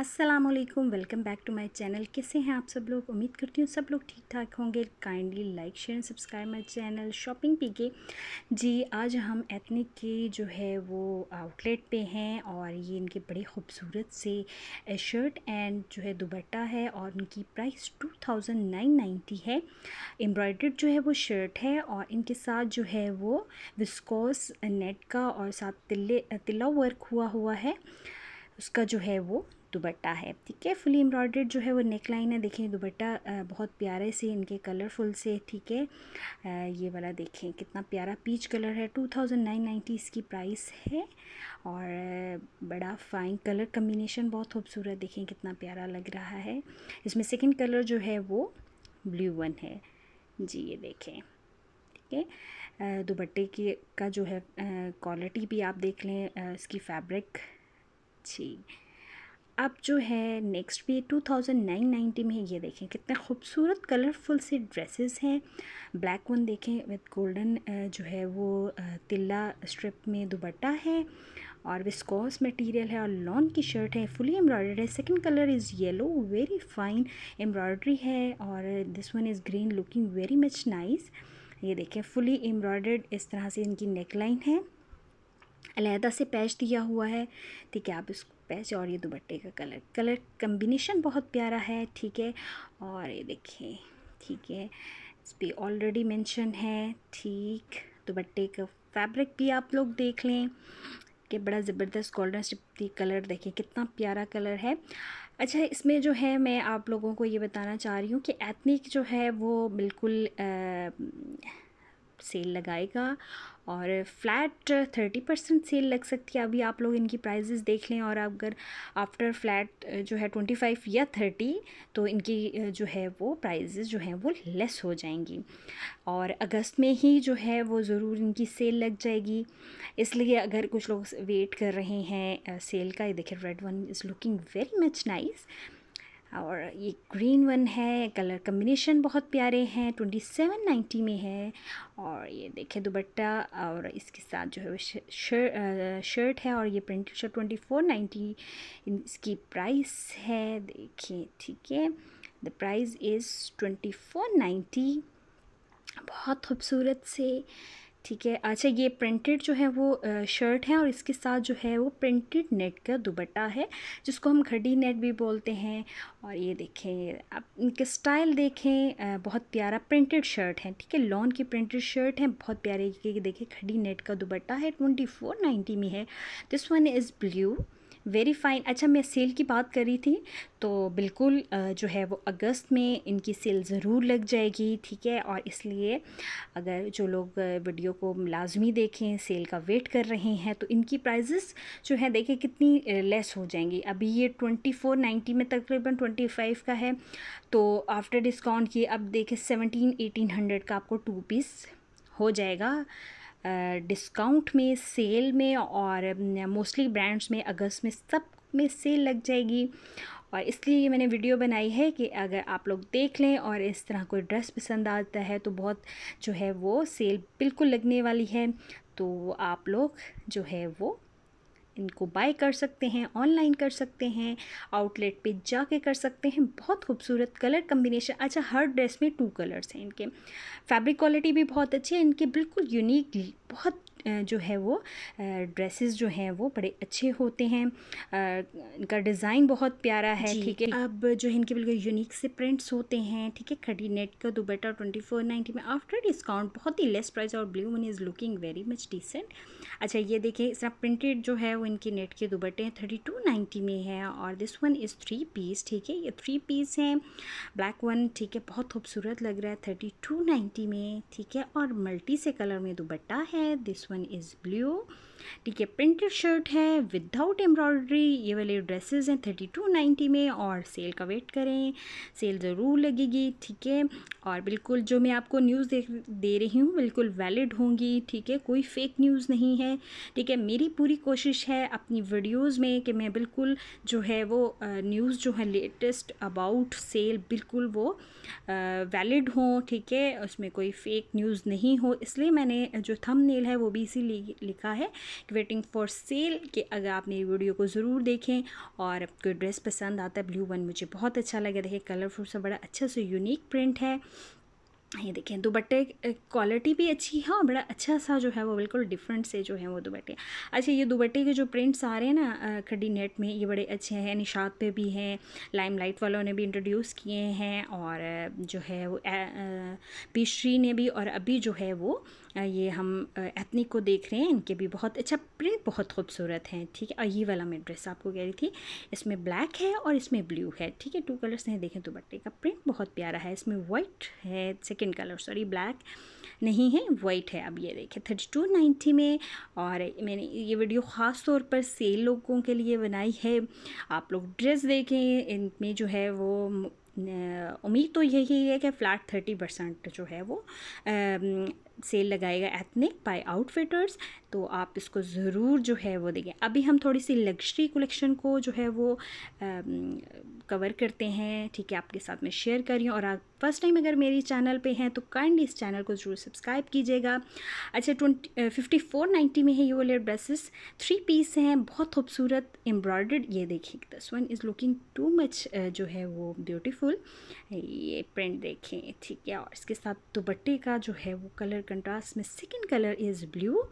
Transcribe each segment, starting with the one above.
अस्सलाम वालेकुम welcome back to my channel कैसे हैं आप सब लोग उम्मीद करती हूँ सब लोग ठीक ठाक होंगे kindly like share and subscribe my channel shopping P K G आज हम एथनिक के जो है वो आउटलेट पे हैं और ये इनके बड़े खूबसूरत से शर्ट एंड जो है दुपट्टा है और इनकी price two thousand nine ninety है एम्ब्रॉयड्रेड जो है वो शर्ट है और इनके साथ जो है वो विस्कोस नेट uh, का और साथ तिल्ले तिला वर्क हुआ हुआ है उसका जो है वो दुबट्टा है ठीक है फुली एम्ब्रॉयड्रेड जो है वो नेक लाइन है देखें दुपट्टा बहुत प्यारे से इनके कलरफुल से ठीक है ये वाला देखें कितना प्यारा पीच कलर है टू थाउजेंड नाइन नाइन्टी इसकी प्राइस है और बड़ा फाइन कलर कम्बिनेशन बहुत खूबसूरत देखें कितना प्यारा लग रहा है इसमें सेकेंड कलर जो है वो ब्लू वन है जी ये देखें ठीक है दुबट्टे की का जो है क्वालिटी भी आप देख लें इसकी फैब्रिक जी अब जो है नेक्स्ट भी नाइन्टी में ये देखें कितने खूबसूरत कलरफुल से ड्रेसेस हैं ब्लैक वन देखें विद गोल्डन जो है वो तिल्ला स्ट्रिप में दुबट्टा है और विस्कोस मटेरियल है और लॉन की शर्ट है फुली एम्ब्रॉयडर्ड है second colour is yellow very fine embroidery है और this one is green looking very much nice ये देखें फुली एम्ब्रॉयडर्ड इस तरह से इनकी नेक लाइन है अलहदा से पैच दिया हुआ है ठीक है आप इस पैच और ये दुपट्टे का कलर कलर कम्बिनेशन बहुत प्यारा है ठीक है और ये देखिए ठीक है इस पर ऑलरेडी मैंशन है ठीक दुपट्टे का फैब्रिक भी आप लोग देख लें कि बड़ा ज़बरदस्त गोल्डन स्टिप्टी कलर देखें कितना प्यारा कलर है अच्छा इसमें जो है मैं आप लोगों को ये बताना चाह रही हूँ कि एथनिक जो है वो बिल्कुल आ, सेल लगाएगा और फ्लैट थर्टी परसेंट सेल लग सकती है अभी आप लोग इनकी प्राइजेस देख लें और अगर आफ्टर फ्लैट जो है ट्वेंटी फाइव या थर्टी तो इनकी जो है वो प्राइजेस जो हैं वो लेस हो जाएंगी और अगस्त में ही जो है वो ज़रूर इनकी सेल लग जाएगी इसलिए अगर कुछ लोग वेट कर रहे हैं सेल का देखिए red one is looking very much nice और ये ग्रीन वन है कलर कम्बिनेशन बहुत प्यारे हैं ट्वेंटी सेवन नाइन्टी में है और ये देखें दुबट्टा और इसके साथ जो है वो शर्ट शर्ट है और ये printed shirt twenty four ninety इसकी प्राइस है देखिए ठीक है the price is twenty four ninety बहुत खूबसूरत से ठीक है अच्छा ये प्रिंटेड जो है वो शर्ट है और इसके साथ जो है वो प्रिंटेड नेट का दुबट्टा है जिसको हम घड़ी नेट भी बोलते हैं और ये देखें आप इनके स्टाइल देखें बहुत प्यारा प्रिंटेड शर्ट है ठीक है लॉन की प्रिंटेड शर्ट है बहुत प्यारे देखें घड़ी नेट का दुबट्टा है ट्वेंटी फोर नाइन्टी में है this one is blue very fine अच्छा मैं सेल की बात कर रही थी तो बिल्कुल जो है वो अगस्त में इनकी सेल ज़रूर लग जाएगी ठीक है और इसलिए अगर जो लोग वीडियो को लाजमी देखें सेल का वेट कर रहे हैं तो इनकी प्राइजेस जो है देखें कितनी लेस हो जाएंगी अभी ये ट्वेंटी फोर नाइन्टी में तकरीबन ट्वेंटी फाइव का है तो आफ्टर डिस्काउंट ये अब देखें सेवनटीन एटीन हंड्रेड का आपको टू पीस हो जाएगा डिस्काउंट में सेल में और मोस्टली ब्रांड्स में अगस्त में सब में सेल लग जाएगी और इसलिए ये मैंने वीडियो बनाई है कि अगर आप लोग देख लें और इस तरह कोई ड्रेस पसंद आता है तो बहुत जो है वो सेल बिल्कुल लगने वाली है तो आप लोग जो है वो इनको बाय कर सकते हैं ऑनलाइन कर सकते हैं आउटलेट पे जाके कर सकते हैं बहुत खूबसूरत कलर कम्बिनेशन अच्छा हर ड्रेस में टू कलर्स हैं इनके फैब्रिक क्वालिटी भी बहुत अच्छी है इनके बिल्कुल यूनिक बहुत जो है वो ड्रेसेस जो हैं वो बड़े अच्छे होते हैं इनका डिज़ाइन बहुत प्यारा है ठीक है अब जो है इनके बिल्कुल यूनिक से प्रिंट्स होते हैं ठीक है खड़ी नेट का दुबेटा ट्वेंटी फोर नाइन्टी में आफ्टर डिस्काउंट बहुत ही लेस प्राइस और blue one is looking very much decent अच्छा ये देखिए इस प्रिंटेड जो है वो इनके नेट के दुबट्टे हैं थर्टी टू नाइन्टी में है और this one is three piece ठीक है ये थ्री पीस हैं ब्लैक वन ठीक है बहुत खूबसूरत लग रहा है थर्टी टू नाइन्टी में ठीक है और मल्टी से कलर में दुबट्टा है दिस वन इज़ ब्लू ठीक है प्रिंटेड शर्ट है विदाउट एम्ब्रॉयडरी ये वाले ड्रेसेस हैं थर्टी टू नाइन्टी में और सेल का वेट करें सेल ज़रूर लगेगी ठीक है और बिल्कुल जो मैं आपको न्यूज़ दे दे रही हूँ बिल्कुल वैलिड होंगी ठीक है कोई फेक न्यूज़ नहीं है ठीक है मेरी पूरी कोशिश है अपनी वीडियोज़ में कि मैं बिल्कुल जो है वो न्यूज़ जो है लेटेस्ट अबाउट सेल बिल्कुल वो वैलिड हो ठीक है उसमें कोई फ़ेक न्यूज़ नहीं हो इसलिए मैंने जो थम है वो भी इसी लिखा है कि वेटिंग फॉर सेल कि अगर आप मेरी वीडियो को ज़रूर देखें और आपको ड्रेस पसंद आता है ब्लू वन मुझे बहुत अच्छा लगा देखिए कलरफुल सा बड़ा अच्छा सा यूनिक प्रिंट है ये देखें दुपट्टे क्वालिटी भी अच्छी है और बड़ा अच्छा सा जो है वो बिल्कुल डिफरेंट से जो है वो दुपट्टे अच्छा ये दुपट्टे के जो प्रिंट्स आ रहे हैं ना खड्डी नेट में ये बड़े अच्छे हैं निशात पे भी हैं लाइम लाइट वालों ने भी इंट्रोड्यूस किए हैं और जो है वो पीश्री ने भी और अभी जो है वो ये हम एथनिक को देख रहे हैं इनके भी बहुत अच्छा प्रिंट बहुत खूबसूरत हैं ठीक है और ये वाला मैं ड्रेस आपको कह रही थी इसमें ब्लैक है और इसमें ब्लू है ठीक है टू कलर्स हैं देखें तो बट्टे का प्रिंट बहुत प्यारा है इसमें वाइट है सेकेंड कलर सॉरी ब्लैक नहीं है वाइट है अब ये देखें थर्टी टू नाइन्टी में और मैंने ये वीडियो ख़ास तौर पर सेल लोगों के लिए बनाई है आप लोग ड्रेस देखें इनमें जो है वो उम्मीद तो यही है कि फ़्लैट थर्टी परसेंट जो है वो सेल लगाएगा एथनिक बाय आउटफिटर्स तो आप इसको ज़रूर जो है वो देखें अभी हम थोड़ी सी लग्जरी कलेक्शन को जो है वो कवर करते हैं ठीक है आपके साथ में शेयर कर रही हूँ और आप फर्स्ट टाइम अगर मेरी चैनल पे हैं तो काइंडली इस चैनल को जरूर सब्सक्राइब कीजिएगा अच्छा ट्वेंटी फिफ्टी फोर नाइन्टी में है ये वाले ड्रेसेस थ्री पीस हैं बहुत खूबसूरत एम्ब्रॉयडर्ड ये देखिए this one is looking too much जो है वो ब्यूटीफुल ये प्रिंट देखें ठीक है और इसके साथ दुपट्टे का जो है वो कलर कंट्रास्ट में सेकेंड कलर इज़ ब्लू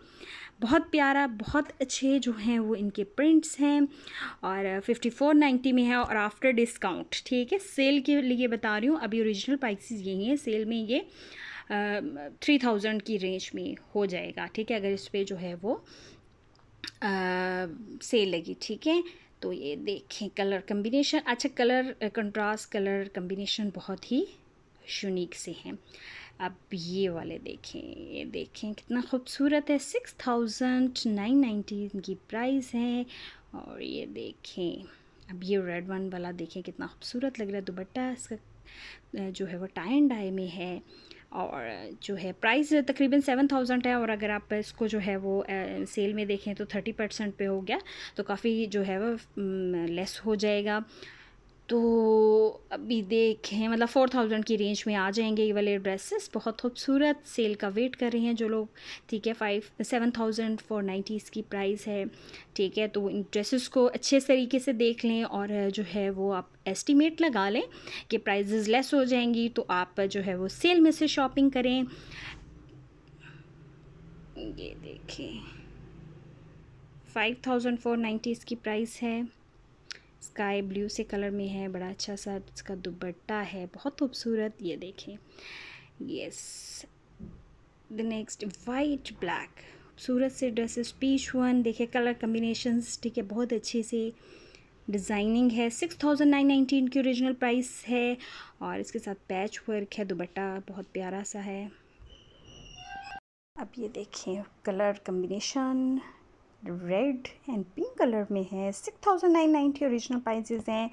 बहुत प्यारा बहुत अच्छे जो हैं वो इनके प्रिंट्स हैं और फिफ्टी फोर नाइन्टी में है और आफ्टर डिस्काउंट ठीक है सेल के लिए बता रही हूँ अभी ओरिजिनल पाइक्सिस यही है सेल में ये थ्री uh, थाउजेंड की रेंज में हो जाएगा ठीक है अगर इस पर जो है वो सेल लगी ठीक है तो ये देखें कलर कम्बिनेशन अच्छा कलर कंट्रास्ट कलर कम्बिनेशन बहुत ही यूनिक से हैं अब ये वाले देखें ये देखें कितना खूबसूरत है सिक्स थाउजेंड नाइन नाइन्टी इनकी प्राइस है और ये देखें अब ये रेड वन वाला देखें कितना खूबसूरत लग रहा है दुबट्टा इसका जो है वो टाई एंड डाई में है और जो है प्राइस तकरीबन सेवन थाउजेंड है और अगर आप इसको जो है वो सेल में देखें तो थर्टी परसेंट पे हो गया तो काफ़ी जो है वो लेस हो जाएगा तो अभी देखें मतलब फोर थाउजेंड की रेंज में आ जाएंगे ये वाले ड्रेसेस बहुत खूबसूरत सेल का वेट कर रहे हैं जो लोग ठीक है five seven thousand four ninety इसकी प्राइस है ठीक है तो इन ड्रेसेस को अच्छे तरीके से देख लें और जो है वो आप एस्टिमेट लगा लें कि प्राइजेज़ लेस हो जाएंगी तो आप जो है वो सेल में से शॉपिंग करें ये देखें फाइव थाउजेंड फोर नाइन्टी इसकी प्राइस है स्काई ब्लू से कलर में है बड़ा अच्छा सा इसका दुपट्टा है बहुत खूबसूरत ये देखें yes the next white black खूबसूरत से ड्रेसेस पीच वन देखिए कलर कम्बिनेशंस ठीक है बहुत अच्छे से डिज़ाइनिंग है सिक्स थाउजेंड नाइन नाइनटीन की ओरिजिनल प्राइस है और इसके साथ पैच वर्क है दुपट्टा बहुत प्यारा सा है अब ये देखें colour combination red and pink colour में है six thousand nine ninety original prices हैं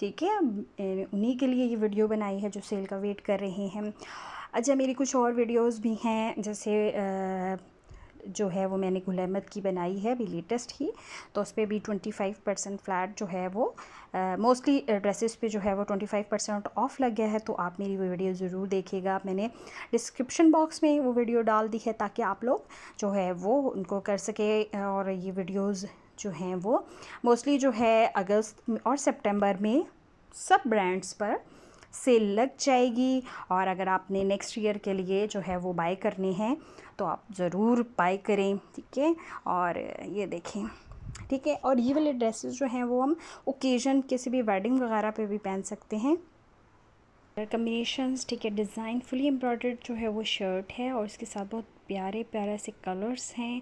ठीक है उन्हीं के लिए ये वीडियो बनाई है जो सेल का वेट कर रहे हैं अच्छा मेरी कुछ और वीडियोस भी हैं जैसे आ, जो है वो मैंने गुल अहमद की बनाई है अभी लेटेस्ट ही तो उस पर भी ट्वेंटी फाइव परसेंट फ्लैट जो है वो मोस्टली ड्रेसेस पे जो है वो ट्वेंटी फाइव परसेंट ऑफ लग गया है तो आप मेरी वो वीडियो ज़रूर देखिएगा मैंने डिस्क्रिप्शन बॉक्स में वो वीडियो डाल दी है ताकि आप लोग जो है वो उनको कर सके और ये वीडियोज़ जो हैं वो मोस्टली जो है अगस्त और सेप्टेम्बर में सब ब्रांड्स पर सेल लग जाएगी और अगर आपने नेक्स्ट ईयर के लिए जो है वो बाय करनी है तो आप ज़रूर बाय करें ठीक है और ये देखें ठीक है और ये वाले ड्रेसेस जो हैं वो हम ओकेजन किसी भी वेडिंग वगैरह पे भी पहन सकते हैं कम्बिनेशंस ठीक है डिज़ाइन फुली एम्ब्रॉयडर्ड जो है वो शर्ट है और इसके साथ बहुत प्यारे प्यारे से कलर्स हैं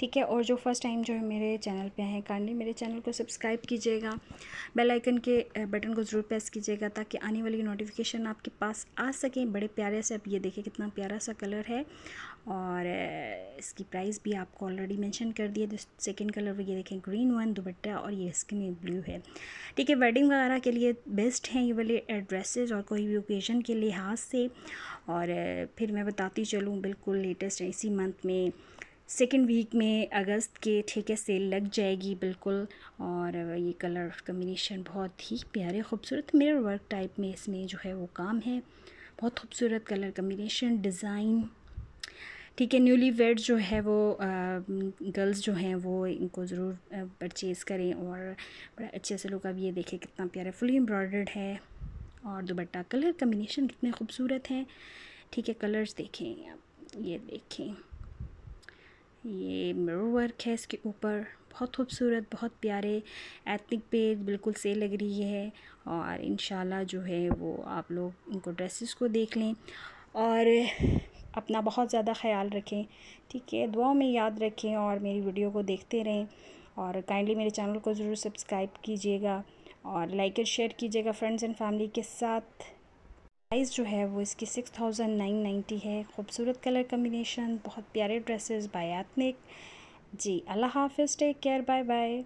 ठीक है और जो फर्स्ट टाइम जो है मेरे चैनल पे हैं काइंडली मेरे चैनल को सब्सक्राइब कीजिएगा बेल आइकन के बटन को ज़रूर प्रेस कीजिएगा ताकि आने वाली नोटिफिकेशन आपके पास आ सके बड़े प्यारे से आप ये देखें कितना प्यारा सा कलर है और इसकी प्राइस भी आपको ऑलरेडी मेंशन कर दिया है सेकेंड कलर ये देखें ग्रीन वन दुपट्टा और ये में ब्लू है ठीक है वेडिंग वगैरह के लिए बेस्ट हैं ये वाले ड्रेसेस और कोई भी ओकेजन के लिहाज से और फिर मैं बताती चलूँ बिल्कुल लेटेस्ट इसी मंथ में सेकेंड वीक में अगस्त के ठीक है सेल लग जाएगी बिल्कुल और ये कलर कम्बिनेशन बहुत ही प्यारे खूबसूरत मेरे वर्क टाइप में इसमें जो है वो काम है बहुत खूबसूरत कलर कम्बिनेशन डिज़ाइन ठीक है न्यूली वेड जो है वो गर्ल्स जो हैं वो इनको ज़रूर परचेज़ करें और बड़ा अच्छे से लोग अब ये देखें कितना प्यारा फुली एम्ब्रॉयडर्ड है और दुबट्टा कलर कम्बिनेशन कितने खूबसूरत हैं ठीक है कलर्स देखें आप ये देखें ये मिरर वर्क है इसके ऊपर बहुत खूबसूरत बहुत प्यारे एथनिक पे बिल्कुल सेल लग रही है और इन जो है वो आप लोग इनको ड्रेसेस को देख लें और अपना बहुत ज़्यादा ख्याल रखें ठीक है दुआओं में याद रखें और मेरी वीडियो को देखते रहें और काइंडली मेरे चैनल को ज़रूर सब्सक्राइब कीजिएगा और लाइक एंड शेयर कीजिएगा फ्रेंड्स एंड फैमिली के साथ प्राइस जो है वो इसकी सिक्स थाउजेंड नाइन नाइन्टी है खूबसूरत कलर कम्बिनेशन बहुत प्यारे ड्रेसेस बाय आत्मिक जी अल्लाह हाफिज़ टेक केयर बाय बाय